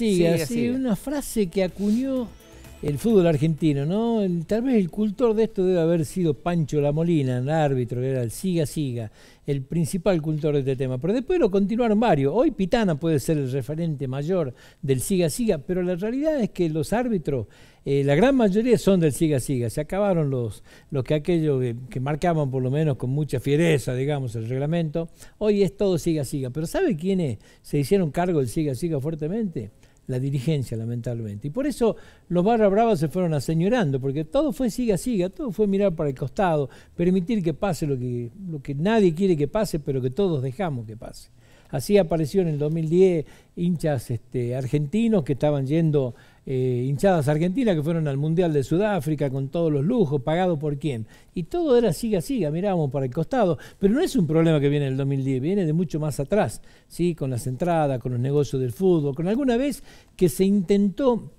sigue, una frase que acuñó el fútbol argentino, ¿no? tal vez el cultor de esto debe haber sido Pancho La Molina, el árbitro, que era el siga, siga, el principal cultor de este tema. Pero después lo continuaron varios. Hoy Pitana puede ser el referente mayor del siga, siga, pero la realidad es que los árbitros, eh, la gran mayoría son del siga, siga. Se acabaron los, los que aquellos que, marcaban por lo menos con mucha fiereza, digamos, el reglamento. Hoy es todo siga, siga. Pero ¿sabe quiénes se hicieron cargo del siga, siga fuertemente? la dirigencia, lamentablemente. Y por eso los barra bravas se fueron aseñorando, porque todo fue siga, siga, todo fue mirar para el costado, permitir que pase lo que, lo que nadie quiere que pase, pero que todos dejamos que pase. Así apareció en el 2010 hinchas este, argentinos que estaban yendo eh, hinchadas argentinas que fueron al Mundial de Sudáfrica con todos los lujos, pagado por quién. Y todo era siga, siga, mirábamos para el costado. Pero no es un problema que viene del 2010, viene de mucho más atrás, ¿sí? con las entradas, con los negocios del fútbol, con alguna vez que se intentó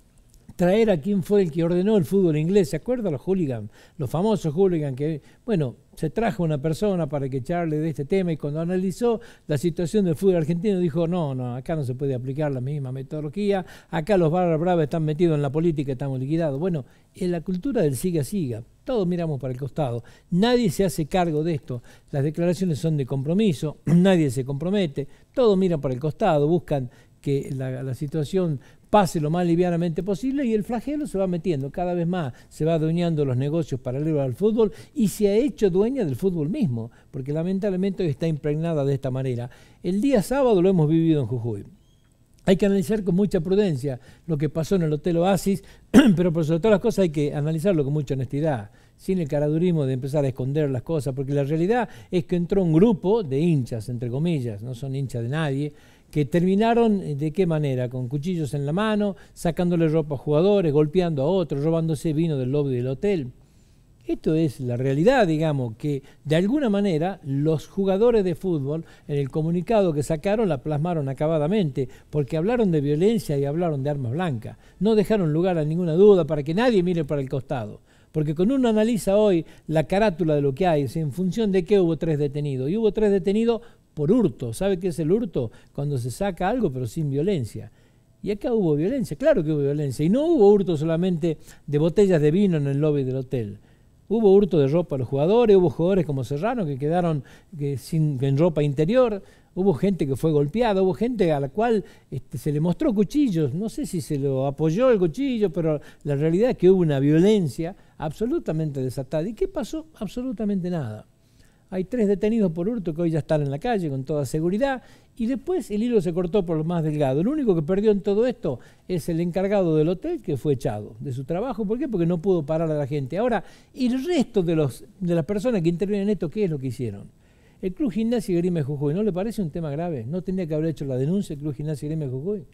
traer a quién fue el que ordenó el fútbol inglés. ¿Se acuerda? los hooligans? Los famosos hooligans que, bueno, se trajo una persona para que charle de este tema y cuando analizó la situación del fútbol argentino dijo, no, no, acá no se puede aplicar la misma metodología, acá los barra bravas están metidos en la política, estamos liquidados. Bueno, en la cultura del siga siga, todos miramos para el costado, nadie se hace cargo de esto, las declaraciones son de compromiso, nadie se compromete, todos miran para el costado, buscan que la situación pase lo más livianamente posible y el flagelo se va metiendo cada vez más, se va adueñando los negocios paralelos al fútbol y se ha hecho dueña del fútbol mismo, porque lamentablemente hoy está impregnada de esta manera. El día sábado lo hemos vivido en Jujuy. Hay que analizar con mucha prudencia lo que pasó en el Hotel Oasis, pero por sobre todas las cosas hay que analizarlo con mucha honestidad, sin el caradurismo de empezar a esconder las cosas, porque la realidad es que entró un grupo de hinchas, entre comillas, no son hinchas de nadie, que terminaron eh, de qué manera, con cuchillos en la mano, sacándole ropa a jugadores, golpeando a otros, robándose vino del lobby del hotel. Esto es la realidad, digamos, que de alguna manera los jugadores de fútbol en el comunicado que sacaron la plasmaron acabadamente, porque hablaron de violencia y hablaron de armas blancas. No dejaron lugar a ninguna duda para que nadie mire para el costado. Porque cuando uno analiza hoy la carátula de lo que hay, es en función de que hubo tres detenidos, y hubo tres detenidos por hurto. ¿Sabe qué es el hurto? Cuando se saca algo pero sin violencia. Y acá hubo violencia, claro que hubo violencia. Y no hubo hurto solamente de botellas de vino en el lobby del hotel. Hubo hurto de ropa a los jugadores, hubo jugadores como Serrano que quedaron sin, en ropa interior, hubo gente que fue golpeada, hubo gente a la cual este, se le mostró cuchillos. No sé si se lo apoyó el cuchillo, pero la realidad es que hubo una violencia absolutamente desatada. ¿Y qué pasó? Absolutamente nada. Hay tres detenidos por hurto que hoy ya están en la calle con toda seguridad. Y después el hilo se cortó por lo más delgado. El único que perdió en todo esto es el encargado del hotel que fue echado de su trabajo. ¿Por qué? Porque no pudo parar a la gente. Ahora, ¿y el resto de, los, de las personas que intervienen en esto qué es lo que hicieron? El Club Gimnasia Grime Jujuy, ¿no le parece un tema grave? ¿No tendría que haber hecho la denuncia el Club Gimnasia Grime Jujuy?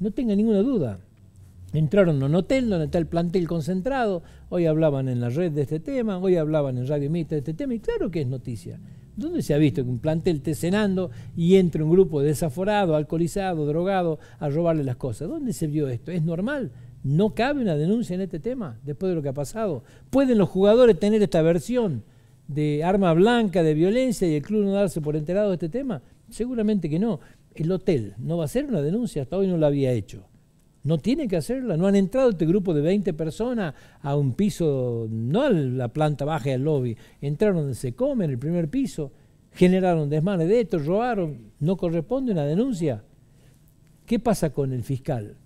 No tenga ninguna duda entraron en un hotel donde está el plantel concentrado, hoy hablaban en la red de este tema, hoy hablaban en Radio Mixta de este tema, y claro que es noticia. ¿Dónde se ha visto que un plantel esté cenando y entre un grupo desaforado, alcoholizado, drogado, a robarle las cosas? ¿Dónde se vio esto? ¿Es normal? ¿No cabe una denuncia en este tema después de lo que ha pasado? ¿Pueden los jugadores tener esta versión de arma blanca, de violencia y el club no darse por enterado de este tema? Seguramente que no. El hotel no va a ser una denuncia, hasta hoy no la había hecho. No tiene que hacerla, no han entrado este grupo de 20 personas a un piso, no a la planta baja del lobby, entraron se come, en el primer piso, generaron desmanes de esto, robaron, no corresponde una denuncia. ¿Qué pasa con el fiscal?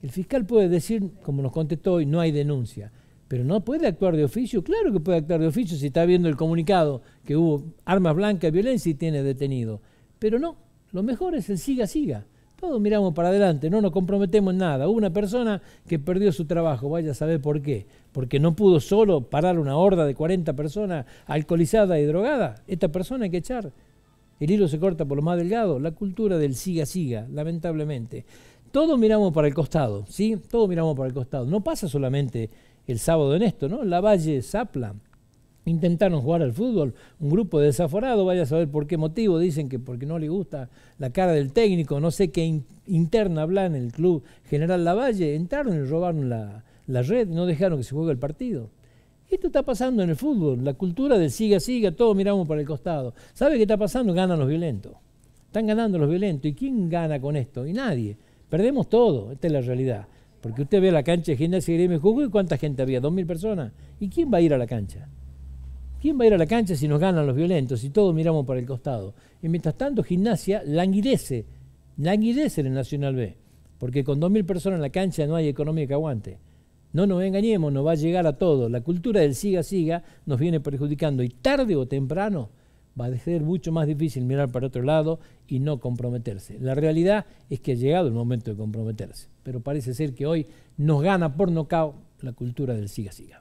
El fiscal puede decir, como nos contestó hoy, no hay denuncia, pero no puede actuar de oficio, claro que puede actuar de oficio si está viendo el comunicado que hubo armas blancas, violencia y tiene detenido, pero no, lo mejor es el siga, siga. Todos miramos para adelante, no nos comprometemos en nada. Hubo una persona que perdió su trabajo, vaya a saber por qué. Porque no pudo solo parar una horda de 40 personas alcoholizada y drogada. Esta persona hay que echar. El hilo se corta por lo más delgado. La cultura del siga siga, lamentablemente. Todos miramos para el costado, ¿sí? Todos miramos para el costado. No pasa solamente el sábado en esto, ¿no? La Valle Zapla intentaron jugar al fútbol. Un grupo desaforado, vaya a saber por qué motivo, dicen que porque no le gusta la cara del técnico, no sé qué interna habla en el club General Lavalle, entraron y robaron la, red, no dejaron que se juegue el partido. Esto está pasando en el fútbol, la cultura del siga, siga, todos miramos para el costado. ¿Sabe qué está pasando? Ganan los violentos. Están ganando los violentos. ¿Y quién gana con esto? Y nadie. Perdemos todo, esta es la realidad. Porque usted ve la cancha de gimnasia y jugó, ¿y ¿cuánta gente había? ¿Dos mil personas? ¿Y quién va a ir a la cancha? ¿Quién va a ir a la cancha si nos ganan los violentos? y todos miramos para el costado. Y mientras tanto, gimnasia languidece, languidece en el Nacional B, porque con 2.000 personas en la cancha no hay economía que aguante. No nos engañemos, nos va a llegar a todo. La cultura del siga-siga nos viene perjudicando y tarde o temprano va a ser mucho más difícil mirar para otro lado y no comprometerse. La realidad es que ha llegado el momento de comprometerse, pero parece ser que hoy nos gana por nocao la cultura del siga-siga.